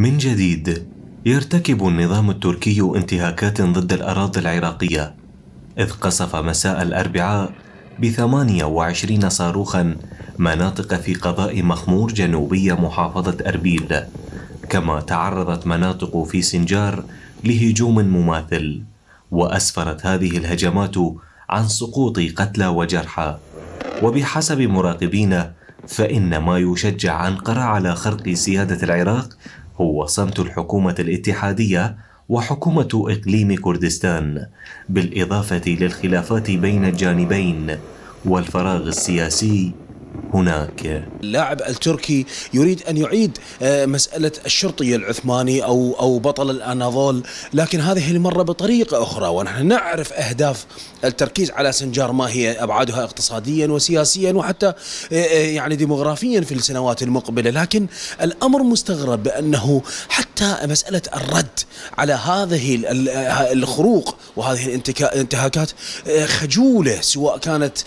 من جديد يرتكب النظام التركي انتهاكات ضد الأراضي العراقية إذ قصف مساء الأربعاء بثمانية وعشرين صاروخا مناطق في قضاء مخمور جنوبية محافظة أربيل كما تعرضت مناطق في سنجار لهجوم مماثل وأسفرت هذه الهجمات عن سقوط قتلى وجرحى وبحسب مراقبين فإن ما يشجع أنقرة على خرق سيادة العراق هو صمت الحكومة الاتحادية وحكومة إقليم كردستان بالإضافة للخلافات بين الجانبين والفراغ السياسي هناك اللاعب التركي يريد أن يعيد آه، مسألة الشرطي العثماني أو, أو بطل الأناضول لكن هذه المرة بطريقة أخرى ونحن نعرف أهداف التركيز على سنجار ما هي أبعادها اقتصاديا وسياسيا وحتى آه، آه، يعني ديموغرافيا في السنوات المقبلة لكن الأمر مستغرب بأنه حتى مسألة الرد على هذه الخروق وهذه الانتهاكات خجولة سواء كانت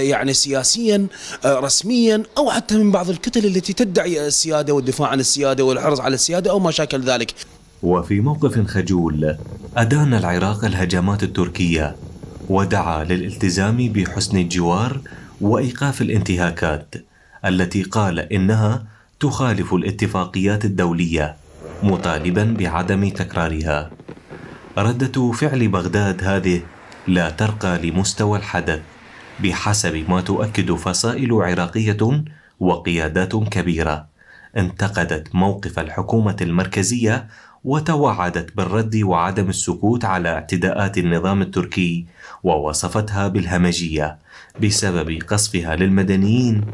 يعني سياسيا آه، رسميا أو حتى من بعض الكتل التي تدعي السيادة والدفاع عن السيادة والحرص على السيادة أو ما شاكل ذلك وفي موقف خجول أدان العراق الهجمات التركية ودعا للالتزام بحسن الجوار وإيقاف الانتهاكات التي قال إنها تخالف الاتفاقيات الدولية مطالبا بعدم تكرارها ردة فعل بغداد هذه لا ترقى لمستوى الحدث بحسب ما تؤكد فصائل عراقية وقيادات كبيرة انتقدت موقف الحكومة المركزية وتوعدت بالرد وعدم السكوت على اعتداءات النظام التركي ووصفتها بالهمجيه بسبب قصفها للمدنيين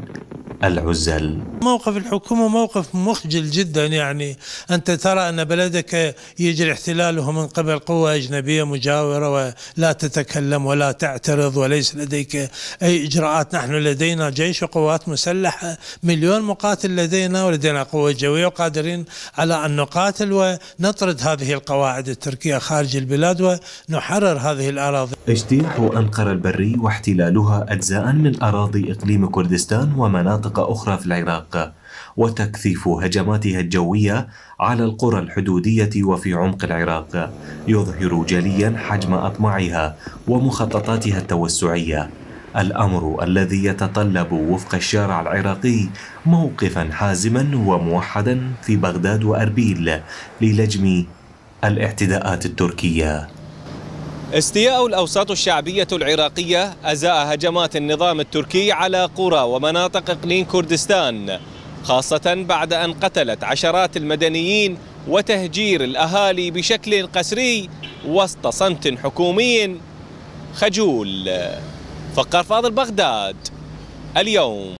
العزل موقف الحكومة موقف مخجل جدا يعني أنت ترى أن بلدك يجري احتلاله من قبل قوة أجنبية مجاورة ولا تتكلم ولا تعترض وليس لديك أي إجراءات نحن لدينا جيش وقوات مسلحة مليون مقاتل لدينا ولدينا قوة جوية وقادرين على أن نقاتل نطرد هذه القواعد التركية خارج البلاد ونحرر هذه الأراضي اجتياح أنقرة البري واحتلالها أجزاء من أراضي إقليم كردستان ومناطق أخرى في العراق وتكثيف هجماتها الجوية على القرى الحدودية وفي عمق العراق يظهر جليا حجم أطماعها ومخططاتها التوسعية الامر الذي يتطلب وفق الشارع العراقي موقفا حازما وموحدا في بغداد واربيل للجم الاعتداءات التركيه. استياء الاوساط الشعبيه العراقيه ازاء هجمات النظام التركي على قرى ومناطق اقليم كردستان خاصه بعد ان قتلت عشرات المدنيين وتهجير الاهالي بشكل قسري وسط صمت حكومي خجول فقار فاضل بغداد اليوم